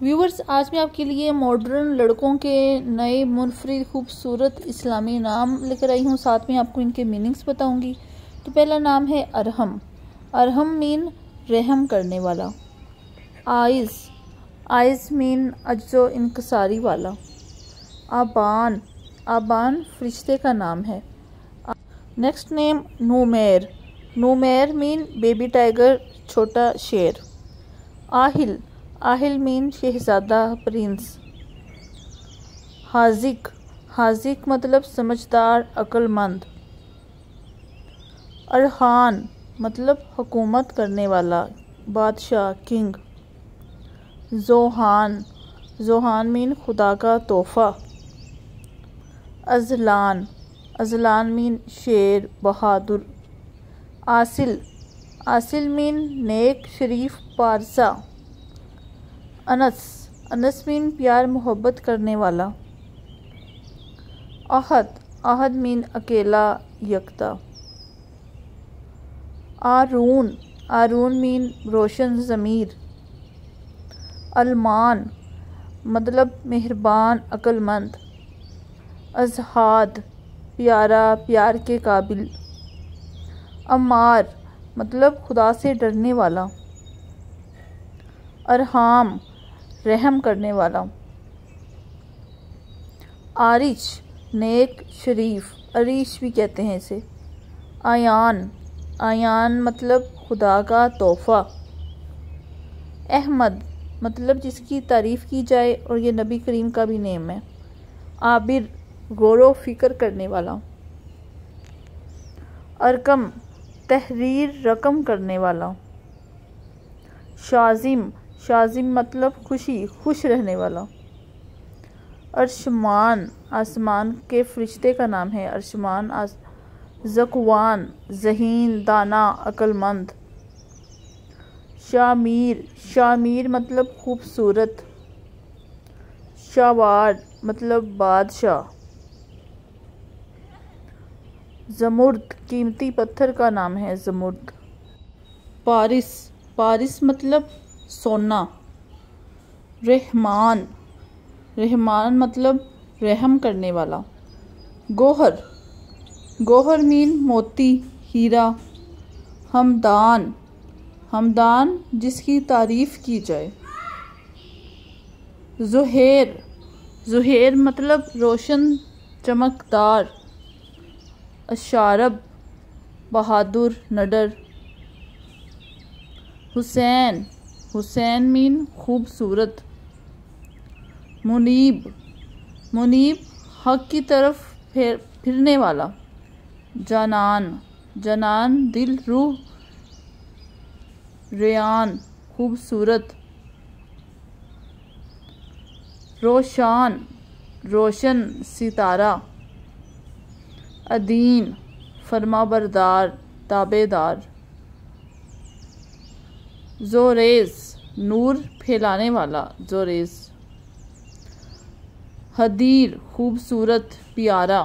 viewers आज मैं आपके लिए मॉडर्न लड़कों के नए मुनफरद खूबसूरत इस्लामी नाम लेकर आई हूँ साथ में आपको इनके मीनिंग्स बताऊँगी तो पहला नाम है अरहम अरहम मीन रहम करने वाला आइज़ आइज़ मीन अजो इनकसारी वाला आबान आबान फरिश्ते का नाम है next name Numair Numair mean baby tiger छोटा शेर आहिल आहिल मीन शहजादा प्रिंस हाजिक हाजिक मतलब समझदार अक्लमंद अरहान मतलब हुकूमत करने वाला बादशाह किंग जोहान जोहान मीन खुदा का तोहफ़ा अजलान अजलान मीन शेर बहादुर आसिल आसिल मीन नेक शरीफ पारसा अनस अनस मीन प्यार मोहब्बत करने वाला अहद अहद मीन अकेला यकता आरून आरून मीन रोशन ज़मीर अलमान मतलब मेहरबान अकलमंद अजहाद प्यारा प्यार के काबिल अमार मतलब खुदा से डरने वाला अरहाम रहम करने वाला आरिश नेक शरीफ अरीश भी कहते हैं इसे आयान आयान मतलब खुदा का तोहफ़ा अहमद मतलब जिसकी तारीफ़ की जाए और ये नबी करीम का भी नेम है आबिर गौरव फिक्र करने वाला अरकम तहरीर रकम करने वाला शाजिम शाजिम मतलब खुशी खुश रहने वाला अरशमान आसमान के फरिश्ते का नाम है अरशमान आस जकवान जहीन दाना अक्लमंद शामीर शामीर मतलब खूबसूरत शावार मतलब बादशाह जमुर्द कीमती पत्थर का नाम है जमुर्द पारिस पारिस मतलब सोना रहमान रहमान मतलब रहम करने वाला गोहर गोहर मीन मोती हीरा हमदान हमदान जिसकी तारीफ़ की जाए जुहेर जुहेर मतलब रोशन चमकदार अशारब बहादुर नडर हुसैन हुसैन मीन खूबसूरत मुनीब मुनीब हक की तरफ फिर फिरने वाला जनान जनान दिल रूह रेन खूबसूरत रोशान रोशन सितारा अदीन फरमाबरदार ताबेदार जोरेज नूर फैलाने वाला जोरेज हदीर खूबसूरत प्यारा